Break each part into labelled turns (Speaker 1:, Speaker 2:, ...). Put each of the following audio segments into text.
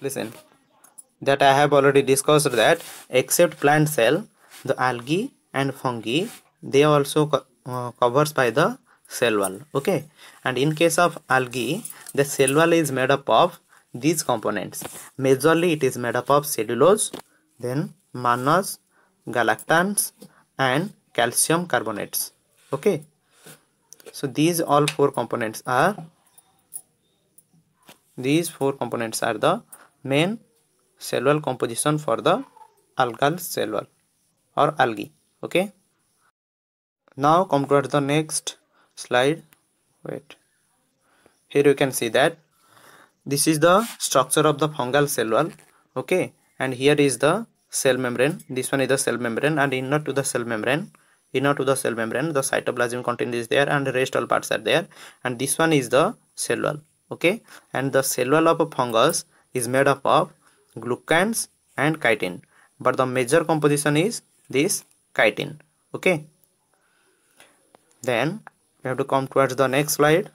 Speaker 1: listen that I have already discussed that except plant cell the algae and fungi they also co uh, covers by the cell wall okay and in case of algae the cell wall is made up of these components majorly it is made up of cellulose then mannose galactans and calcium carbonates okay so these all four components are these four components are the main cell wall composition for the algal cell wall or algae okay now come to the next slide wait here you can see that this is the structure of the fungal cell wall okay and here is the cell membrane this one is the cell membrane and inner to the cell membrane inner to the cell membrane the cytoplasm content is there and the rest all parts are there and this one is the cell wall okay and the cell wall of a fungus is made up of glucans and chitin but the major composition is this chitin okay then we have to come towards the next slide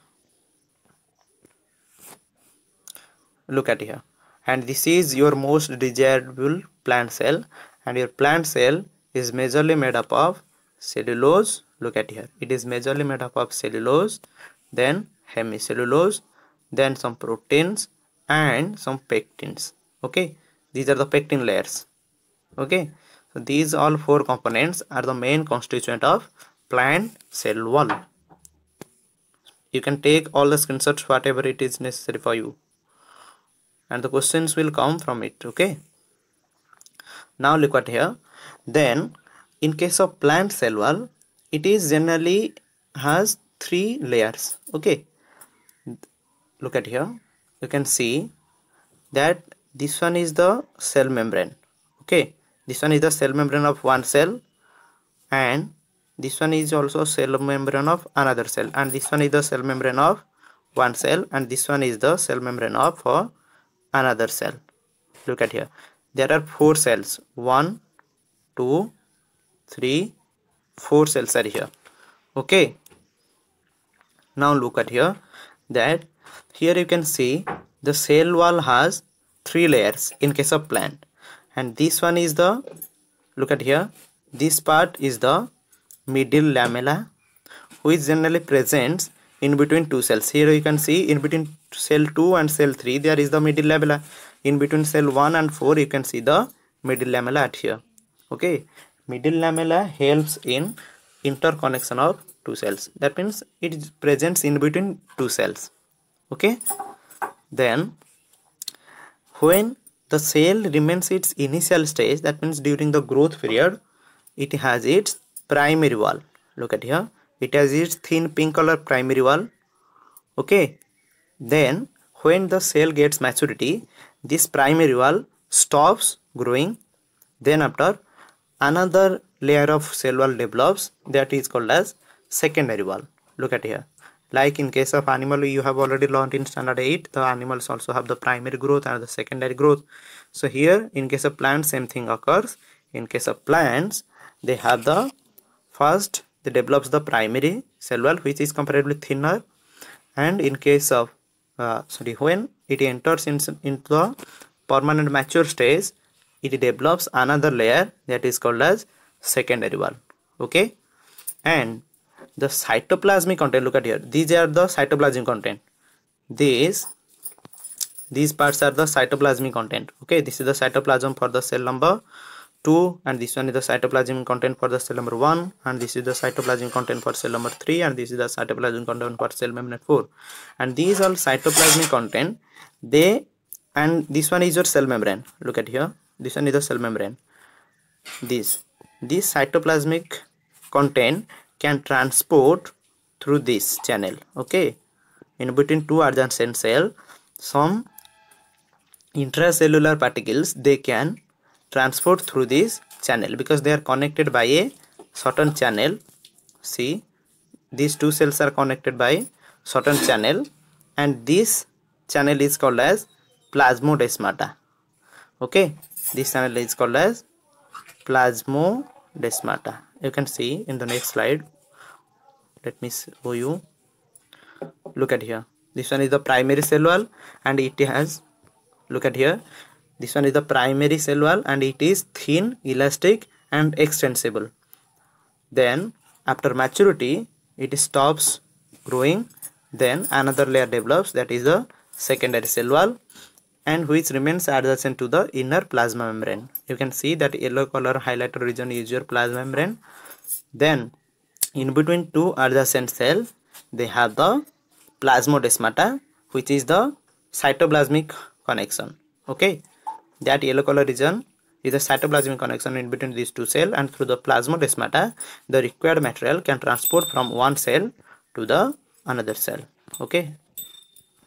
Speaker 1: look at here and this is your most desirable plant cell and your plant cell is majorly made up of cellulose look at here it is majorly made up of cellulose then hemicellulose then some proteins and some pectins okay these are the pectin layers okay so these all four components are the main constituent of plant cell wall you can take all the screenshots whatever it is necessary for you and the questions will come from it okay now look at here then in case of plant cell wall it is generally has three layers okay look at here you can see that this one is the cell membrane okay this one is the cell membrane of one cell and this one is also cell membrane of another cell and this one is the cell membrane of one cell and this one is the cell membrane of uh, another cell look at here there are four cells one two three four cells are here okay now look at here that here you can see the cell wall has three layers in case of plant and this one is the look at here this part is the middle lamella which generally presents in between two cells here you can see in between cell 2 and cell 3 there is the middle lamella in between cell 1 and 4 you can see the middle lamella at here okay middle lamella helps in interconnection of two cells that means it is presents in between two cells okay then when the cell remains its initial stage that means during the growth period it has its primary wall look at here it has its thin pink color primary wall okay then when the cell gets maturity this primary wall stops growing then after another layer of cell wall develops that is called as secondary wall look at here like in case of animal you have already learned in standard 8 the animals also have the primary growth and the secondary growth so here in case of plants same thing occurs in case of plants they have the first they develops the primary cell wall which is comparatively thinner and in case of uh, sorry when it enters in, into the permanent mature stage it develops another layer that is called as secondary wall okay and the cytoplasmic content look at here these are the cytoplasmic content these these parts are the cytoplasmic content okay this is the cytoplasm for the cell number 2 and this one is the cytoplasmic content for the cell number 1 and this is the cytoplasmic content for cell number 3 and this is the cytoplasmic content for cell membrane 4 and these all cytoplasmic content they and this one is your cell membrane look at here this one is the cell membrane this this cytoplasmic content can transport through this channel okay in between two adjacent cell some intracellular particles they can transport through this channel because they are connected by a certain channel see these two cells are connected by certain channel and this channel is called as plasmodesmata okay this channel is called as plasmodesmata you can see in the next slide let me show you look at here this one is the primary cell wall and it has look at here this one is the primary cell wall and it is thin elastic and extensible then after maturity it stops growing then another layer develops that is the secondary cell wall and which remains adjacent to the inner plasma membrane. You can see that yellow color highlighted region is your plasma membrane. Then in between two adjacent cells, they have the plasmodesmata which is the cytoplasmic connection. Okay, that yellow color region is a cytoplasmic connection in between these two cells and through the plasmodesmata, the required material can transport from one cell to the another cell. Okay,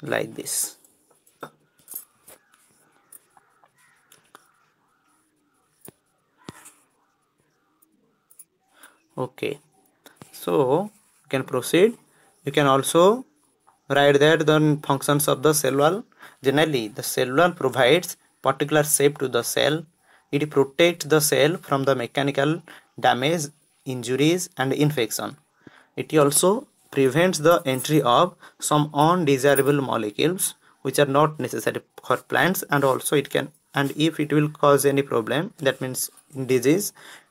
Speaker 1: like this. okay so you can proceed you can also write that the functions of the cell wall generally the cell wall provides particular shape to the cell it protects the cell from the mechanical damage injuries and infection it also prevents the entry of some undesirable molecules which are not necessary for plants and also it can and if it will cause any problem that means disease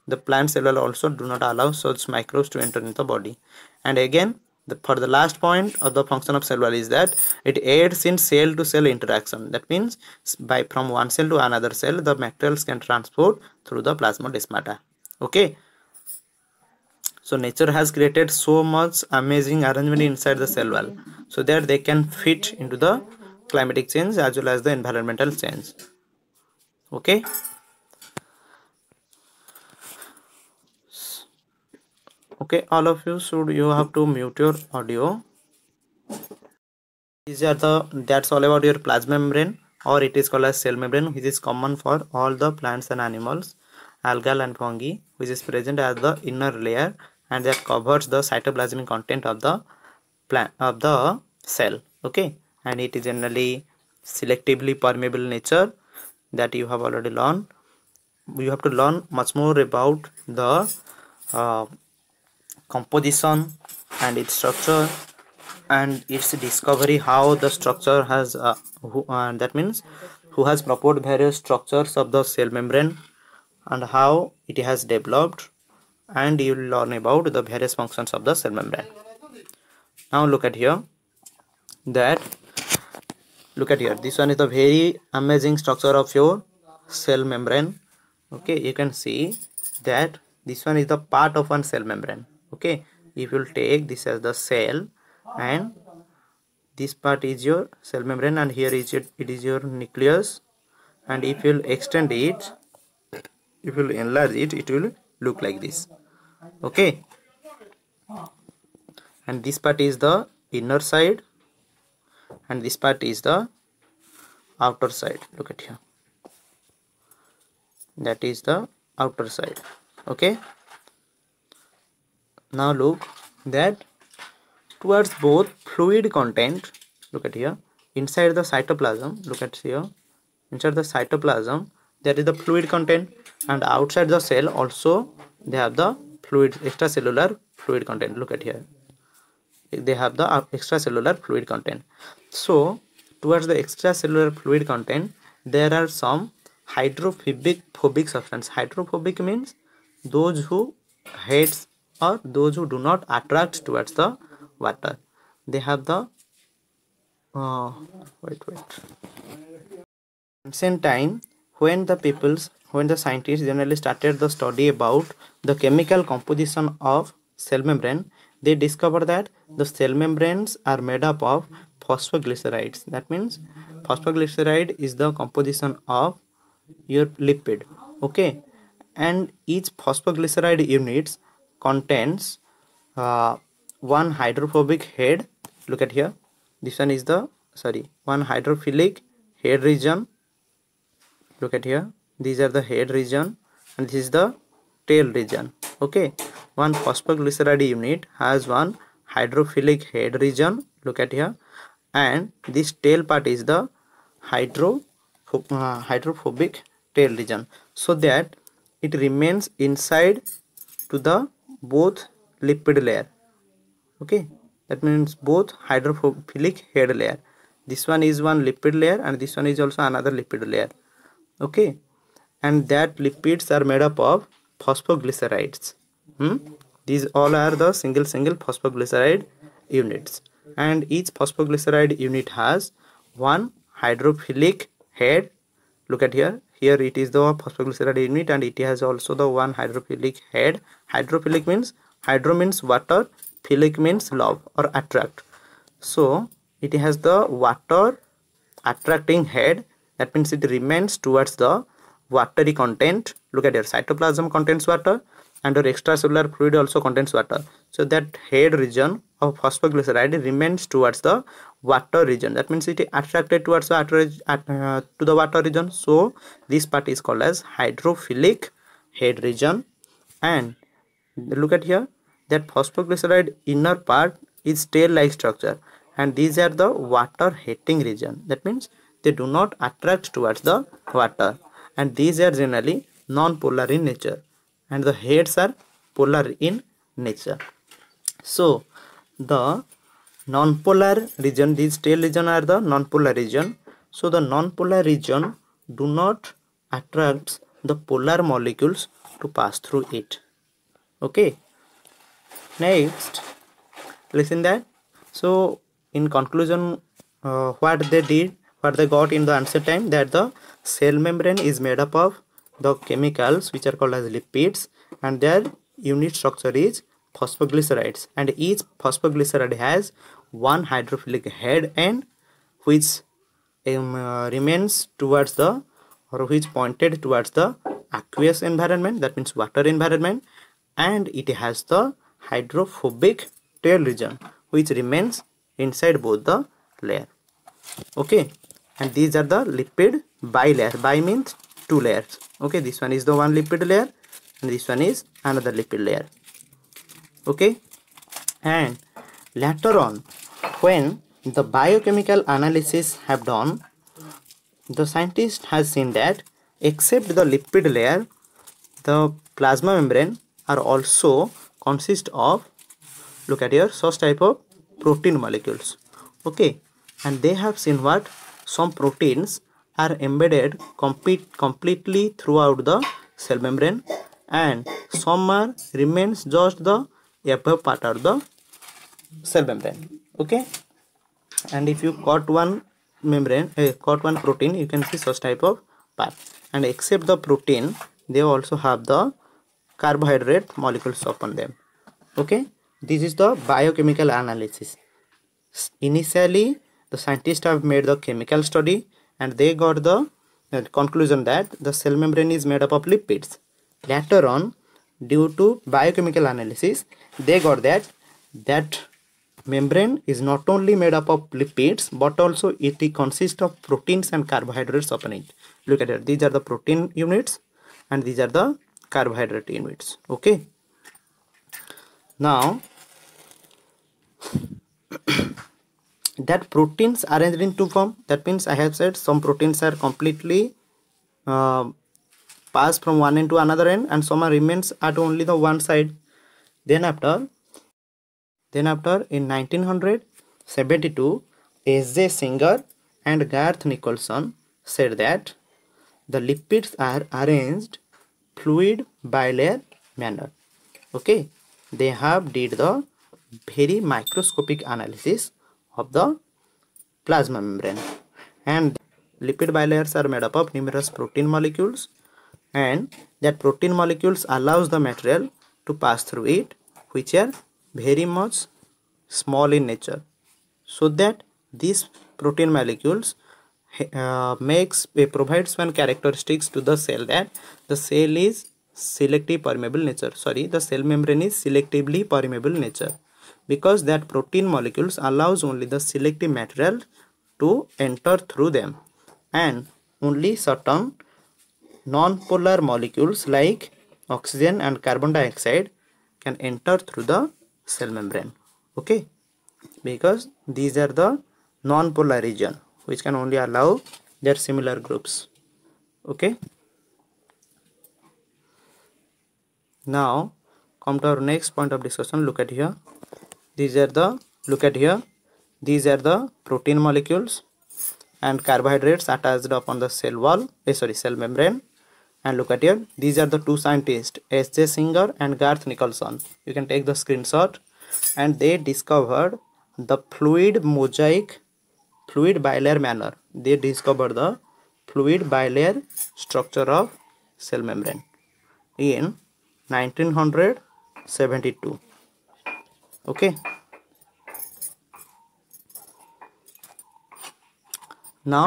Speaker 1: the plant cell wall also do not allow such microbes to enter in the body and again the, for the last point of the function of cell wall is that it aids in cell to cell interaction that means by from one cell to another cell the materials can transport through the plasmodesmata okay so nature has created so much amazing arrangement inside the cell wall so that they can fit into the climatic change as well as the environmental change okay okay all of you should you have to mute your audio these are the that's all about your plasma membrane or it is called as cell membrane which is common for all the plants and animals algal and fungi which is present as the inner layer and that covers the cytoplasmic content of the plant of the cell okay and it is generally selectively permeable nature that you have already learned you have to learn much more about the uh, composition and its structure and its discovery how the structure has uh, who, uh, that means who has proposed various structures of the cell membrane and how it has developed and you will learn about the various functions of the cell membrane now look at here that look at here this one is the very amazing structure of your cell membrane okay you can see that this one is the part of one cell membrane okay if you take this as the cell and this part is your cell membrane and here is it. it is your nucleus and if you will extend it if you will enlarge it it will look like this okay and this part is the inner side and this part is the outer side look at here that is the outer side okay now look that towards both fluid content look at here inside the cytoplasm look at here inside the cytoplasm there is the fluid content and outside the cell also they have the fluid extracellular fluid content look at here they have the uh, extracellular fluid content so towards the extracellular fluid content there are some hydrophobic phobic substance hydrophobic means those who hates or those who do not attract towards the water they have the uh, wait wait Same time when the peoples when the scientists generally started the study about the chemical composition of cell membrane they discovered that the cell membranes are made up of phosphoglycerides that means phosphoglyceride is the composition of your lipid okay and each phosphoglyceride units contains uh, one hydrophobic head look at here this one is the sorry one hydrophilic head region look at here these are the head region and this is the tail region okay one phosphoglyceride unit has one hydrophilic head region look at here and this tail part is the hydro uh, hydrophobic tail region so that it remains inside to the both lipid layer okay that means both hydrophilic head layer this one is one lipid layer and this one is also another lipid layer okay and that lipids are made up of phosphoglycerides hmm? these all are the single single phosphoglyceride units and each phosphoglyceride unit has one hydrophilic head look at here here it is the phosphoglyceride unit and it has also the one hydrophilic head hydrophilic means hydro means water philic means love or attract so it has the water attracting head that means it remains towards the watery content look at your cytoplasm contains water and your extracellular fluid also contains water. So that head region of phosphoglyceride remains towards the water region. That means it is attracted towards the water, uh, to the water region. So this part is called as hydrophilic head region. And look at here that phosphoglyceride inner part is tail-like structure and these are the water heating region. That means they do not attract towards the water and these are generally non-polar in nature and the heads are polar in nature so the non-polar region these tail region are the non-polar region so the non-polar region do not attracts the polar molecules to pass through it okay next listen that so in conclusion uh, what they did what they got in the answer time that the cell membrane is made up of the chemicals which are called as lipids and their unit structure is phosphoglycerides and each phosphoglyceride has one hydrophilic head and which um, uh, remains towards the or which pointed towards the aqueous environment that means water environment and it has the hydrophobic tail region which remains inside both the layer okay and these are the lipid bilayer bi means two layers okay this one is the one lipid layer and this one is another lipid layer okay and later on when the biochemical analysis have done the scientist has seen that except the lipid layer the plasma membrane are also consist of look at here source type of protein molecules okay and they have seen what some proteins are embedded complete, completely throughout the cell membrane and some are remains just the upper part of the cell membrane okay and if you cut one membrane uh, cut one protein you can see such type of part and except the protein they also have the carbohydrate molecules upon them okay this is the biochemical analysis initially the scientists have made the chemical study and they got the conclusion that the cell membrane is made up of lipids. Later on, due to biochemical analysis, they got that that membrane is not only made up of lipids but also it consists of proteins and carbohydrates upon it. Look at it. These are the protein units and these are the carbohydrate units. Okay. Now that proteins arranged in two form that means i have said some proteins are completely uh, passed from one end to another end and some remains at only the one side then after then after in 1972 sj singer and garth nicholson said that the lipids are arranged fluid bilayer manner okay they have did the very microscopic analysis of the plasma membrane and lipid bilayers are made up of numerous protein molecules and that protein molecules allows the material to pass through it which are very much small in nature so that these protein molecules uh, makes provides one characteristics to the cell that the cell is selectively permeable nature sorry the cell membrane is selectively permeable nature because that protein molecules allows only the selective material to enter through them and only certain non-polar molecules like oxygen and carbon dioxide can enter through the cell membrane okay because these are the non-polar region which can only allow their similar groups okay now come to our next point of discussion look at here these are the look at here these are the protein molecules and carbohydrates attached upon the cell wall eh, sorry cell membrane and look at here these are the two scientists S.J. Singer and Garth Nicholson you can take the screenshot and they discovered the fluid mosaic fluid bilayer manner they discovered the fluid bilayer structure of cell membrane in 1972 okay now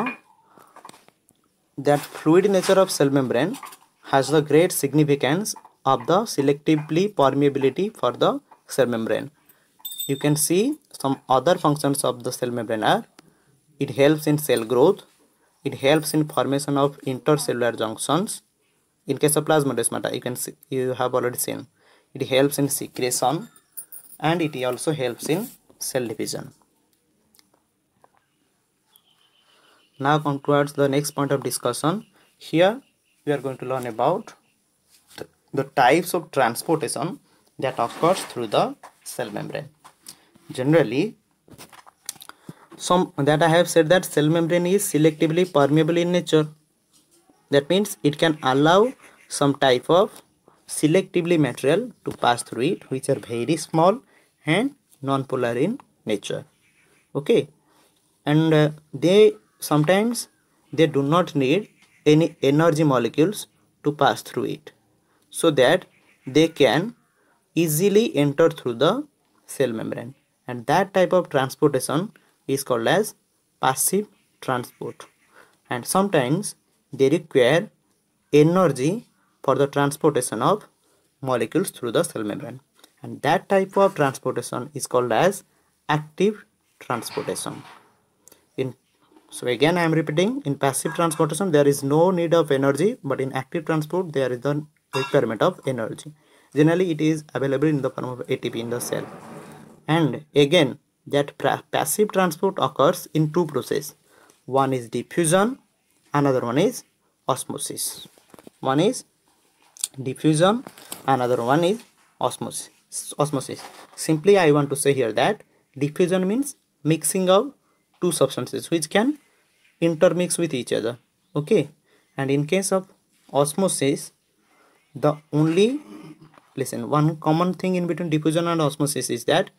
Speaker 1: that fluid nature of cell membrane has the great significance of the selectively permeability for the cell membrane you can see some other functions of the cell membrane are it helps in cell growth it helps in formation of intercellular junctions in case of plasmodesmata you can see you have already seen it helps in secretion and it also helps in cell division. Now come towards the next point of discussion. Here we are going to learn about the types of transportation that occurs through the cell membrane. Generally, some that I have said that cell membrane is selectively permeable in nature. That means it can allow some type of selectively material to pass through it which are very small and non-polar in nature okay and uh, they sometimes they do not need any energy molecules to pass through it so that they can easily enter through the cell membrane and that type of transportation is called as passive transport and sometimes they require energy for the transportation of molecules through the cell membrane and that type of transportation is called as active transportation in so again i am repeating in passive transportation there is no need of energy but in active transport there is the requirement of energy generally it is available in the form of atp in the cell and again that passive transport occurs in two processes one is diffusion another one is osmosis one is diffusion another one is osmosis osmosis simply i want to say here that diffusion means mixing of two substances which can intermix with each other okay and in case of osmosis the only listen one common thing in between diffusion and osmosis is that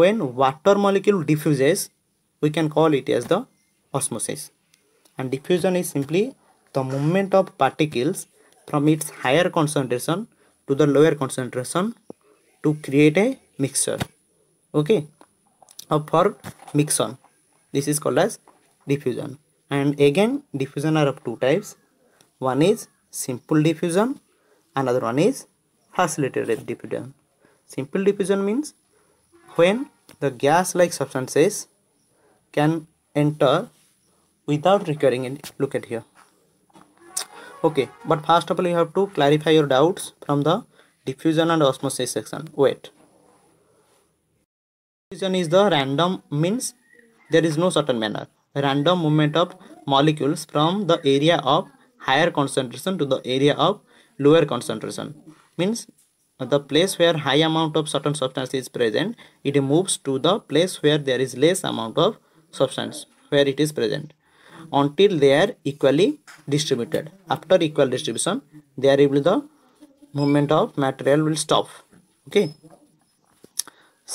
Speaker 1: when water molecule diffuses we can call it as the osmosis and diffusion is simply the movement of particles from its higher concentration to the lower concentration to create a mixture okay Now for mixon this is called as diffusion and again diffusion are of two types one is simple diffusion another one is facilitated diffusion simple diffusion means when the gas like substances can enter without requiring any. look at here okay but first of all you have to clarify your doubts from the diffusion and osmosis section wait diffusion is the random means there is no certain manner random movement of molecules from the area of higher concentration to the area of lower concentration means the place where high amount of certain substance is present it moves to the place where there is less amount of substance where it is present until they are equally distributed after equal distribution there will be the movement of material will stop okay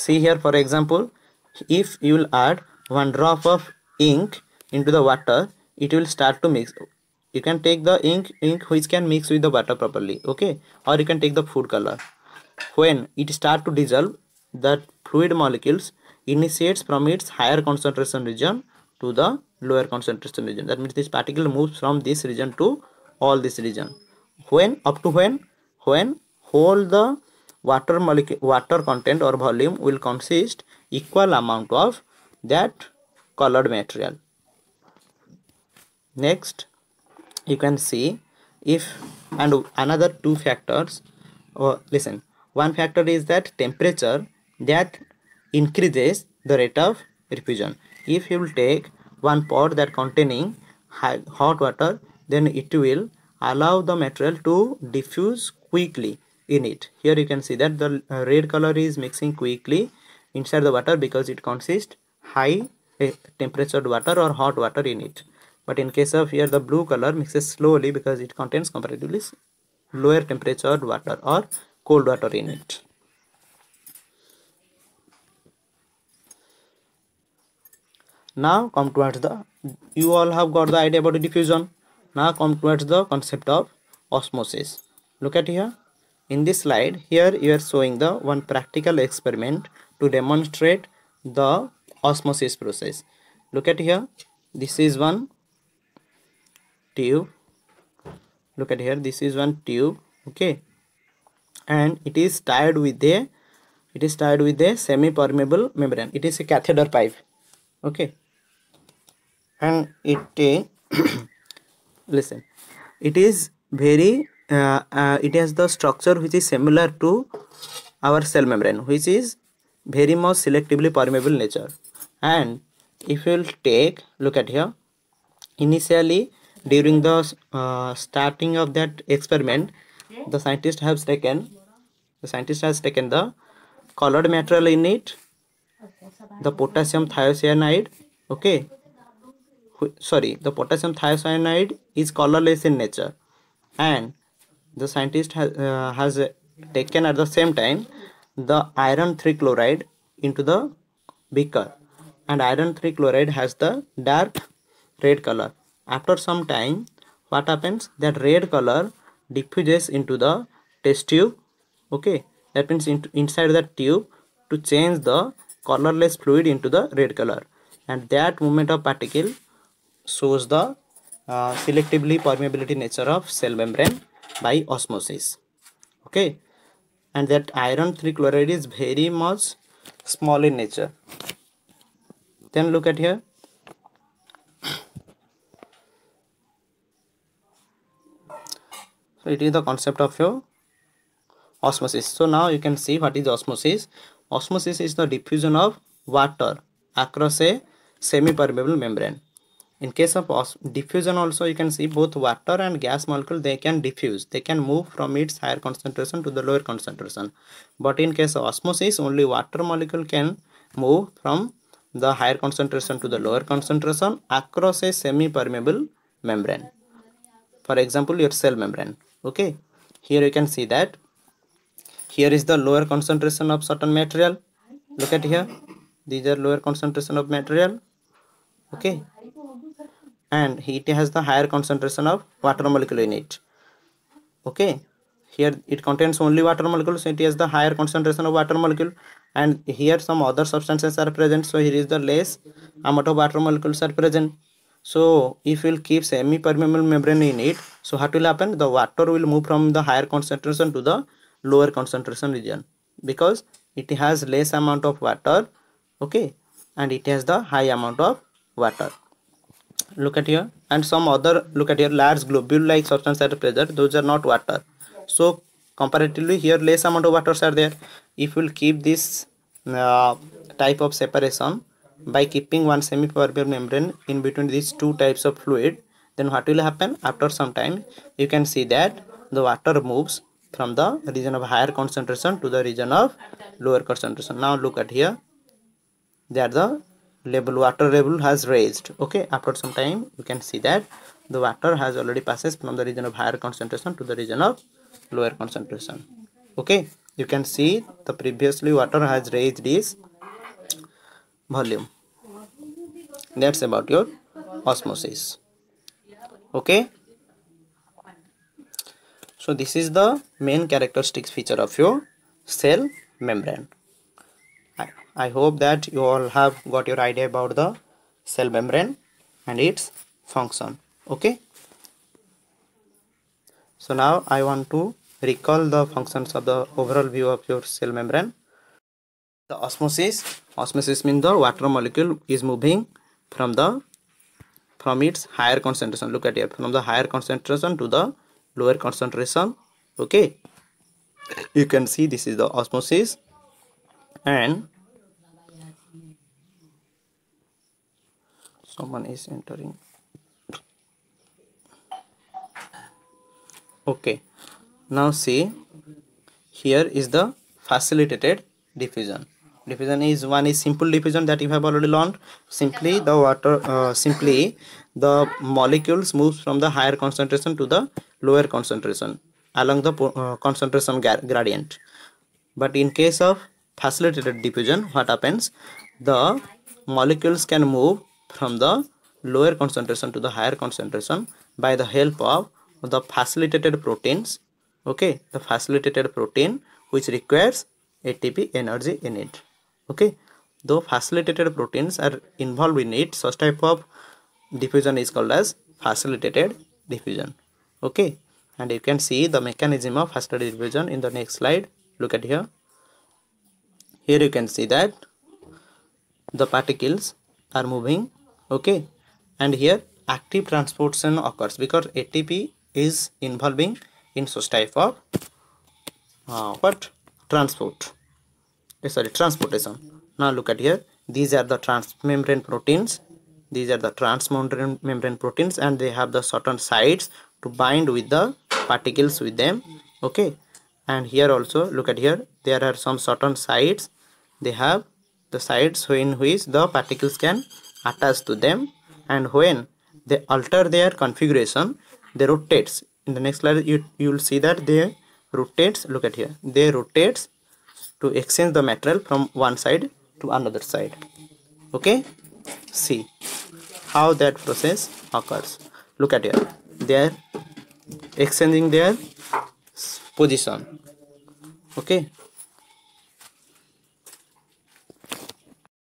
Speaker 1: see here for example if you will add one drop of ink into the water it will start to mix you can take the ink ink which can mix with the water properly okay or you can take the food color when it start to dissolve that fluid molecules initiates from its higher concentration region to the lower concentration region that means this particle moves from this region to all this region when up to when when whole the water molecule water content or volume will consist equal amount of that colored material next you can see if and another two factors Or listen one factor is that temperature that increases the rate of refusion if you will take one pot that containing hot water then it will allow the material to diffuse quickly in it here you can see that the uh, red color is mixing quickly inside the water because it consists high eh, temperature water or hot water in it but in case of here the blue color mixes slowly because it contains comparatively lower temperature water or cold water in it now come towards the you all have got the idea about the diffusion now come towards the concept of osmosis Look at here. In this slide, here you are showing the one practical experiment to demonstrate the osmosis process. Look at here. This is one tube. Look at here. This is one tube. Okay. And it is tied with a it is tied with a semi-permeable membrane. It is a catheter pipe. Okay. And it uh, listen. It is very uh, uh, it has the structure which is similar to our cell membrane which is very much selectively permeable nature and if you will take look at here initially during the uh, starting of that experiment the scientist has taken the scientist has taken the colored material in it the potassium thiocyanide okay sorry the potassium thiocyanide is colorless in nature and the scientist uh, has, uh, has taken at the same time the iron 3 chloride into the beaker and iron 3 chloride has the dark red color after some time what happens that red color diffuses into the test tube okay that means in, inside the tube to change the colorless fluid into the red color and that movement of particle shows the uh, selectively permeability nature of cell membrane by osmosis okay and that iron 3 chloride is very much small in nature then look at here so it is the concept of your osmosis so now you can see what is osmosis osmosis is the diffusion of water across a semi permeable membrane in case of diffusion also you can see both water and gas molecule they can diffuse they can move from its higher concentration to the lower concentration but in case of osmosis only water molecule can move from the higher concentration to the lower concentration across a semi-permeable membrane for example your cell membrane okay here you can see that here is the lower concentration of certain material look at here these are lower concentration of material okay and it has the higher concentration of water molecule in it okay here it contains only water molecule. so it has the higher concentration of water molecule and here some other substances are present so here is the less amount of water molecules are present so if we'll keep semi permeable membrane in it so what will happen the water will move from the higher concentration to the lower concentration region because it has less amount of water okay and it has the high amount of water look at here and some other look at here large globule like substance at present those are not water so comparatively here less amount of waters are there if we'll keep this uh, type of separation by keeping one semipermeable membrane in between these two types of fluid then what will happen after some time you can see that the water moves from the region of higher concentration to the region of lower concentration now look at here they are the level water level has raised okay after some time you can see that the water has already passes from the region of higher concentration to the region of lower concentration okay you can see the previously water has raised this volume that's about your osmosis okay so this is the main characteristics feature of your cell membrane I hope that you all have got your idea about the cell membrane and its function okay so now I want to recall the functions of the overall view of your cell membrane the osmosis osmosis means the water molecule is moving from the from its higher concentration look at it from the higher concentration to the lower concentration okay you can see this is the osmosis and someone is entering okay now see here is the facilitated diffusion diffusion is one is simple diffusion that you have already learned simply the water uh, simply the molecules moves from the higher concentration to the lower concentration along the uh, concentration gradient but in case of facilitated diffusion what happens the molecules can move from the lower concentration to the higher concentration by the help of the facilitated proteins okay the facilitated protein which requires ATP energy in it okay the facilitated proteins are involved in it such type of diffusion is called as facilitated diffusion okay and you can see the mechanism of facilitated diffusion in the next slide look at here here you can see that the particles are moving okay and here active transportation occurs because ATP is involving in such type of uh, what transport eh, sorry transportation now look at here these are the transmembrane proteins these are the transmembrane membrane proteins and they have the certain sites to bind with the particles with them okay and here also look at here there are some certain sites they have the sites in which the particles can attached to them and when they alter their configuration they rotates in the next slide you you will see that they rotates look at here they rotates to exchange the material from one side to another side okay see how that process occurs look at here they are exchanging their position okay